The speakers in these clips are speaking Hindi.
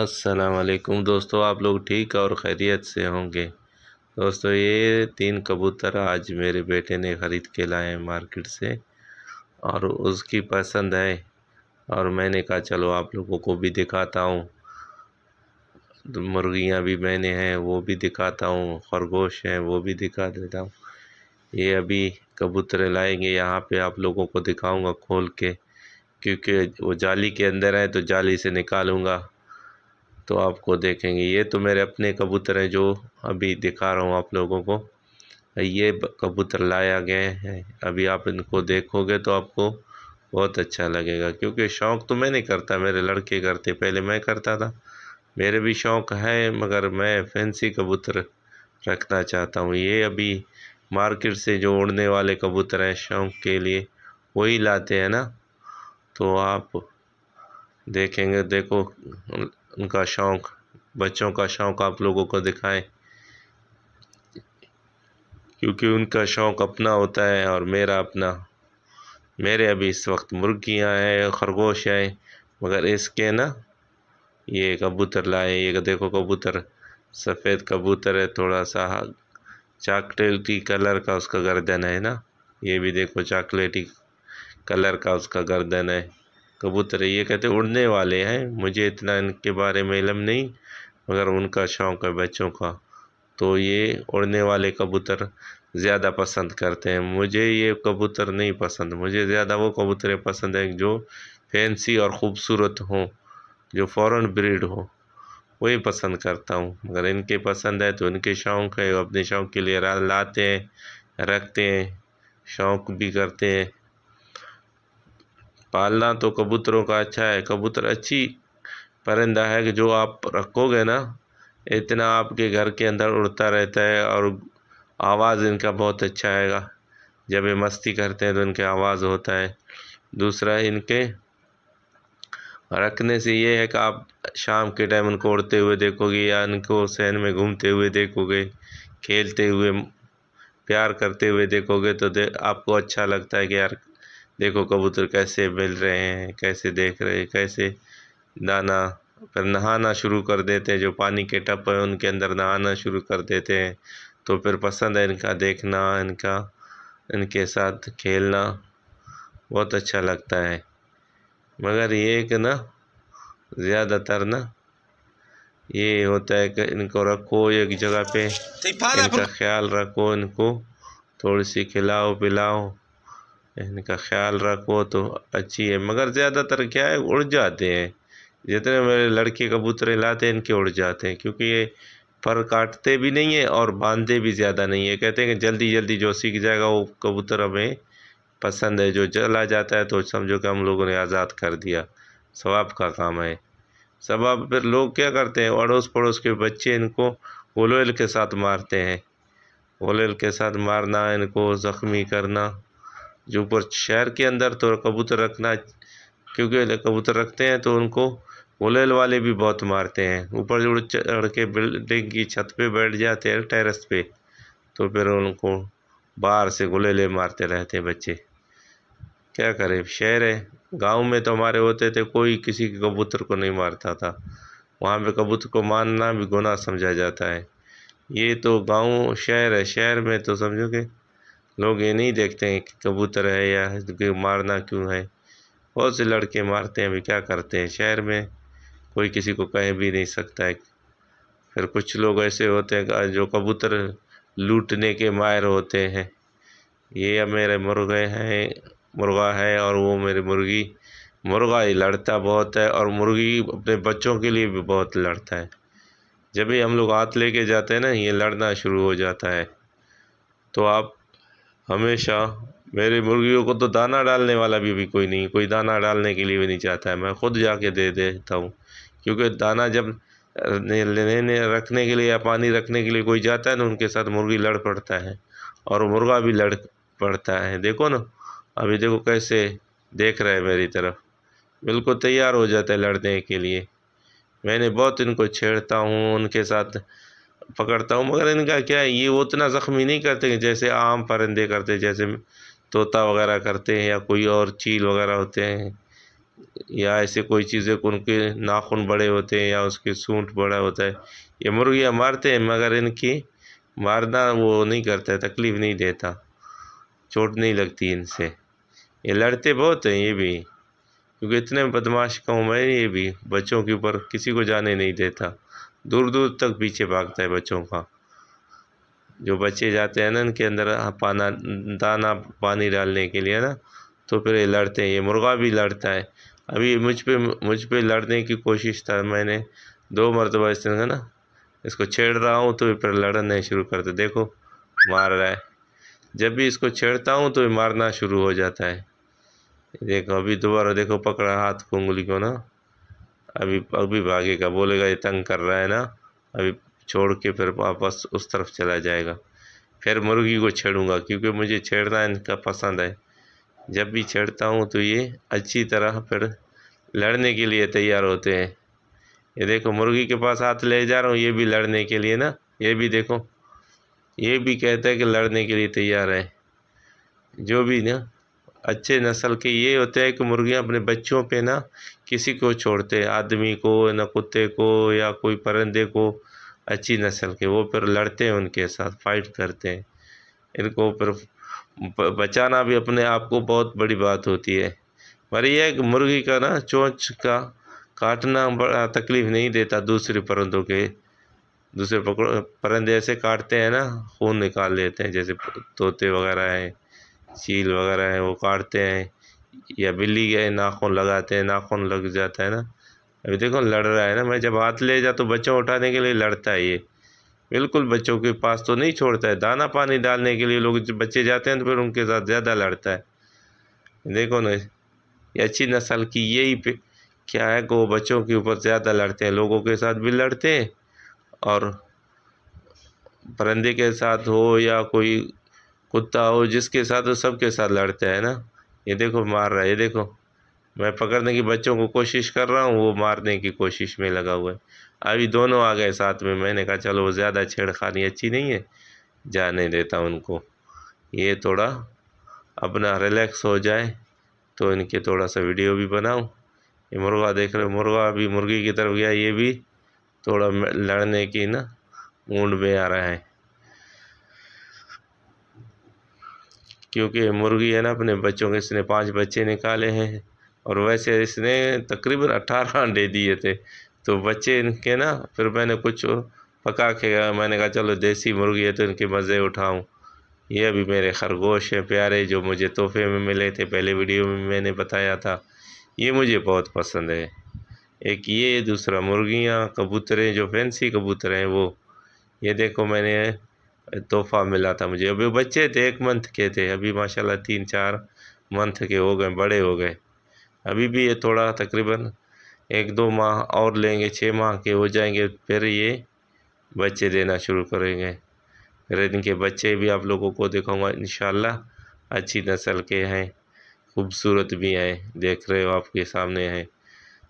असलकुम दोस्तों आप लोग ठीक और खैरियत से होंगे दोस्तों ये तीन कबूतर आज मेरे बेटे ने ख़रीद के लाए हैं मार्केट से और उसकी पसंद है और मैंने कहा चलो आप लोगों को भी दिखाता हूँ मुर्गियाँ भी मैंने हैं वो भी दिखाता हूँ खरगोश हैं वो भी दिखा देता हूँ ये अभी कबूतर लाएंगे यहाँ पे आप लोगों को दिखाऊंगा खोल के क्योंकि वो जाली के अंदर है तो जाली से निकालूंगा तो आपको देखेंगे ये तो मेरे अपने कबूतर हैं जो अभी दिखा रहा हूँ आप लोगों को ये कबूतर लाया गए हैं अभी आप इनको देखोगे तो आपको बहुत अच्छा लगेगा क्योंकि शौक़ तो मैं नहीं करता मेरे लड़के करते पहले मैं करता था मेरे भी शौक़ है मगर मैं फैंसी कबूतर रखना चाहता हूँ ये अभी मार्केट से जो उड़ने वाले कबूतर हैं शौक़ के लिए वही लाते हैं ना तो आप देखेंगे देखो उनका शौक़ बच्चों का शौक़ आप लोगों को दिखाएं क्योंकि उनका शौक़ अपना होता है और मेरा अपना मेरे अभी इस वक्त मुर्गियां हैं खरगोश हैं मगर इसके ना ये कबूतर लाए ये देखो कबूतर सफ़ेद कबूतर है थोड़ा सा चॉकलेटी कलर का उसका गर्दन है ना ये भी देखो चॉकलेटी कलर का उसका गर्दन है कबूतर ये कहते उड़ने वाले हैं मुझे इतना इनके बारे में इलम नहीं मगर उनका शौक़ है बच्चों का तो ये उड़ने वाले कबूतर ज़्यादा पसंद करते हैं मुझे ये कबूतर नहीं पसंद मुझे ज़्यादा वो कबूतरें पसंद हैं जो फैंसी और ख़ूबसूरत हों जो फॉरेन ब्रीड हो वही पसंद करता हूँ मगर इनके पसंद है तो इनके शौक़ है अपने शौक़ के लिए लाते हैं रखते हैं शौक़ भी करते हैं पालना तो कबूतरों का अच्छा है कबूतर अच्छी परिंदा है कि जो आप रखोगे ना इतना आपके घर के अंदर उड़ता रहता है और आवाज़ इनका बहुत अच्छा आएगा जब ये मस्ती करते हैं तो इनके आवाज़ होता है दूसरा इनके रखने से ये है कि आप शाम के टाइम उनको उड़ते हुए देखोगे या इनको सहन में घूमते हुए देखोगे खेलते हुए प्यार करते हुए देखोगे तो दे, आपको अच्छा लगता है कि यार देखो कबूतर कैसे मिल रहे हैं कैसे देख रहे हैं कैसे दाना फिर नहाना शुरू कर देते हैं जो पानी के टप है उनके अंदर नहाना शुरू कर देते हैं तो फिर पसंद है इनका देखना इनका इनके साथ खेलना बहुत अच्छा लगता है मगर ये कि ना ज़्यादातर ना ये होता है कि इनको रखो एक जगह पे तो इनका ख्याल रखो इनको थोड़ी सी खिलाओ पिलाओ इनका ख्याल रखो तो अच्छी है मगर ज़्यादातर क्या है उड़ जाते हैं जितने मेरे लड़के कबूतरे लाते हैं इनके उड़ जाते हैं क्योंकि ये पर काटते भी नहीं है और बांधते भी ज़्यादा नहीं है कहते हैं कि जल्दी जल्दी जो सीख जाएगा वो कबूतर हमें पसंद है जो जला जाता है तो समझो कि हम लोगों ने आज़ाद कर दिया सवाब का काम है सवाब फिर लोग क्या करते हैं अड़ोस पड़ोस के बच्चे इनको गोलोयल के साथ मारते हैं गोलोयल के साथ मारना इनको ज़ख्मी करना जो ऊपर शहर के अंदर तो कबूतर रखना क्योंकि कबूतर रखते हैं तो उनको वोलेल वाले भी बहुत मारते हैं ऊपर जो चढ़ के बिल्डिंग की छत पे बैठ जाते हैं टेरेस पे तो फिर उनको बाहर से गुलेले मारते रहते हैं बच्चे क्या करें शहर है गांव में तो हमारे होते थे कोई किसी के कबूतर को नहीं मारता था वहाँ पे कबूतर को मारना भी गुनाह समझा जाता है ये तो गांव शहर है शहर में तो समझोगे लोग ये नहीं देखते हैं कि कबूतर है या मारना क्यों है बहुत से लड़के मारते हैं अभी क्या करते हैं शहर में कोई किसी को कह भी नहीं सकता है फिर कुछ लोग ऐसे होते हैं जो कबूतर लूटने के मायर होते हैं ये मेरे मुर्गे हैं मुर्गा है और वो मेरी मुर्गी मुर्गा ही लड़ता बहुत है और मुर्गी अपने बच्चों के लिए भी बहुत लड़ता है जब भी हम लोग हाथ लेके जाते हैं ना ये लड़ना शुरू हो जाता है तो आप हमेशा मेरे मुर्गियों को तो दाना डालने वाला भी अभी कोई नहीं कोई दाना डालने के लिए भी नहीं चाहता है मैं ख़ुद जाके दे देता हूँ क्योंकि दाना जब लेने रखने के लिए या पानी रखने के लिए कोई जाता है ना उनके साथ मुर्गी लड़ पड़ता है और मुर्गा भी लड़ पड़ता है देखो ना अभी देखो कैसे देख रहे हैं मेरी तरफ बिल्कुल तैयार हो जाता है लड़ने के लिए मैंने बहुत इनको छेड़ता हूँ उनके साथ पकड़ता हूँ मगर इनका क्या है ये उतना ज़ख्मी नहीं करते जैसे आम परिंदे करते जैसे तोता वगैरह करते हैं या कोई और चील वगैरह होते हैं या ऐसे कोई चीज़ें उनके नाखून बड़े होते हैं या उसके सूंट बड़ा होता है ये मुर्गियाँ मारते हैं मगर इनकी मारना वो नहीं करता है तकलीफ़ नहीं देता चोट नहीं लगती इनसे ये लड़ते बहुत हैं ये भी क्योंकि इतने बदमाश कहूँ मैं ये भी बच्चों के ऊपर किसी को जाने नहीं देता दूर दूर तक पीछे भागता है बच्चों का जो बच्चे जाते हैं ना इनके अंदर हाँ, पाना दाना पानी डालने के लिए ना तो फिर ये लड़ते हैं ये मुर्गा भी लड़ता है अभी मुझ पर मुझ पर लड़ने की कोशिश था मैंने दो मरतबा इस तरह ना इसको छेड़ रहा हूँ तो फिर लड़ना शुरू करते देखो मार रहा है जब भी इसको छेड़ता हूँ तो मारना शुरू हो जाता है देखो अभी दोबारा देखो पकड़ा हाथ को उंगली को ना अभी अभी भागेगा बोलेगा ये तंग कर रहा है ना अभी छोड़ के फिर वापस उस तरफ चला जाएगा फिर मुर्गी को छेड़ूंगा क्योंकि मुझे छेड़ना इनका पसंद है जब भी छेड़ता हूँ तो ये अच्छी तरह फिर लड़ने के लिए तैयार होते हैं ये देखो मुर्गी के पास हाथ ले जा रहा हूँ ये भी लड़ने के लिए ना ये भी देखो ये भी कहता है कि लड़ने के लिए तैयार है जो भी ना अच्छे नस्ल के ये होते हैं कि मुर्गियाँ अपने बच्चों पे ना किसी को छोड़ते आदमी को ना कुत्ते को या कोई परंदे को अच्छी नस्ल के वो फिर लड़ते हैं उनके साथ फाइट करते हैं इनको फिर बचाना भी अपने आप को बहुत बड़ी बात होती है पर यह मुर्गी का ना चोंच का काटना बड़ा तकलीफ़ नहीं देता दूसरे परंदों के दूसरे पकड़ परंदे ऐसे काटते हैं ना खून निकाल लेते हैं जैसे तोते वगैरह हैं चील वगैरह हैं वो काटते हैं या बिल्ली गए नाखून लगाते हैं नाखून लग जाता है ना अभी देखो लड़ रहा है ना मैं जब हाथ ले जा तो बच्चों उठाने के लिए लड़ता है ये बिल्कुल बच्चों के पास तो नहीं छोड़ता है दाना पानी डालने के लिए लोग बच्चे जाते हैं तो फिर उनके साथ ज़्यादा लड़ता है देखो ना ये अच्छी नस्ल की यही पे क्या है कि वो बच्चों के ऊपर ज़्यादा लड़ते हैं लोगों के साथ भी लड़ते हैं और परंदे के साथ हो या कोई कुत्ता हो जिसके साथ हो सबके साथ लड़ते हैं ना ये देखो मार रहा है ये देखो मैं पकड़ने की बच्चों को कोशिश कर रहा हूँ वो मारने की कोशिश में लगा हुआ है अभी दोनों आ गए साथ में मैंने कहा चलो ज़्यादा छेड़खानी अच्छी नहीं है जाने देता उनको ये थोड़ा अपना रिलैक्स हो जाए तो इनके थोड़ा सा वीडियो भी बनाऊँ ये मुर्गा देख रहे मुर्गा अभी मुर्गी की तरफ गया ये भी थोड़ा लड़ने की ना मूड में आ रहा है क्योंकि मुर्गी है ना अपने बच्चों के इसने पांच बच्चे निकाले हैं और वैसे इसने तकरीबन अट्ठारह अंडे दिए थे तो बच्चे इनके ना फिर मैंने कुछ पका के मैंने कहा चलो देसी मुर्गी है तो इनके मज़े उठाऊँ ये अभी मेरे खरगोश हैं प्यारे जो मुझे तोहफे में मिले थे पहले वीडियो में मैंने बताया था ये मुझे बहुत पसंद है एक ये दूसरा मुर्गियाँ कबूतरें जो फैंसी कबूतर हैं वो ये देखो मैंने तोहफ़ा मिला था मुझे अभी बच्चे थे एक मंथ के थे अभी माशाल्लाह तीन चार मंथ के हो गए बड़े हो गए अभी भी ये थोड़ा तकरीबन एक दो माह और लेंगे छः माह के हो जाएंगे फिर ये बच्चे देना शुरू करेंगे फिर इनके बच्चे भी आप लोगों को दिखाऊँगा इन अच्छी नस्ल के हैं खूबसूरत भी हैं देख रहे हो आपके सामने हैं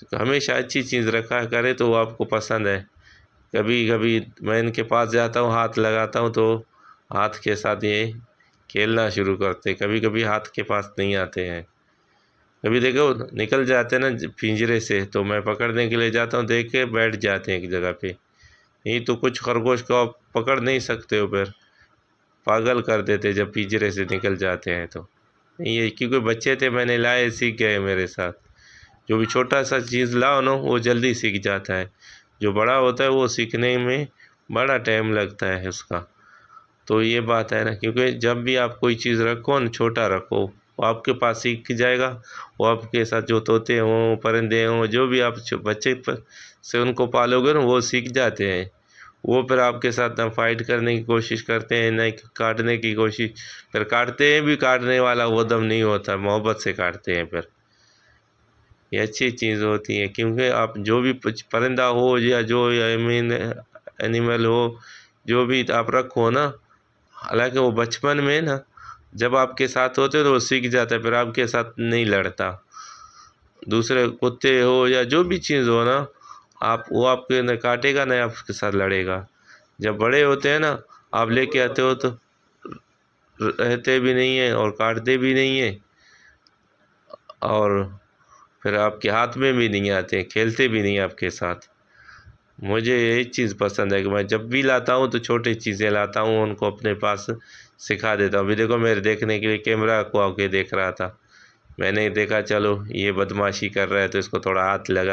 तो हमेशा अच्छी चीज़ रखा करें तो वो आपको पसंद है कभी कभी मैं इनके पास जाता हूँ हाथ लगाता हूँ तो हाथ के साथ ये खेलना शुरू करते कभी कभी हाथ के पास नहीं आते हैं कभी देखो निकल जाते हैं ना पिंजरे से तो मैं पकड़ने के लिए जाता हूँ देख के बैठ जाते हैं एक जगह पे नहीं तो कुछ खरगोश को आप पकड़ नहीं सकते हो फिर पागल कर देते जब पिंजरे से निकल जाते हैं तो नहीं ये क्योंकि बच्चे थे मैंने लाए सीख गए मेरे साथ जो भी छोटा सा चीज़ लाओ ना वो जल्दी सीख जाता है जो बड़ा होता है वो सीखने में बड़ा टाइम लगता है उसका तो ये बात है ना क्योंकि जब भी आप कोई चीज़ रखो ना छोटा रखो वो आपके पास सीख जाएगा वो आपके साथ जो तोते हों परिंदे हों जो भी आप बच्चे पर से उनको पालोगे ना वो सीख जाते हैं वो फिर आपके साथ ना फाइट करने की कोशिश करते हैं ना काटने की कोशिश फिर काटते हैं भी काटने वाला वो दम नहीं होता मोहब्बत से काटते हैं फिर ये अच्छी चीज़ होती है क्योंकि आप जो भी परिंदा हो या जो आई मीन एनिमल हो जो भी आप रखो ना हालांकि वो बचपन में ना जब आपके साथ होते तो वो सीख जाता है फिर आपके साथ नहीं लड़ता दूसरे कुत्ते हो या जो भी चीज़ हो ना आप वो आपके न काटेगा ना आपके साथ लड़ेगा जब बड़े होते हैं ना आप लेके आते हो तो रहते भी नहीं हैं और काटते भी नहीं हैं और फिर आपके हाथ में भी नहीं आते खेलते भी नहीं आपके साथ मुझे यही चीज़ पसंद है कि मैं जब भी लाता हूँ तो छोटी चीज़ें लाता हूँ उनको अपने पास सिखा देता हूँ अभी देखो मेरे देखने के लिए कैमरा को आके देख रहा था मैंने देखा चलो ये बदमाशी कर रहा है तो इसको थोड़ा हाथ लगा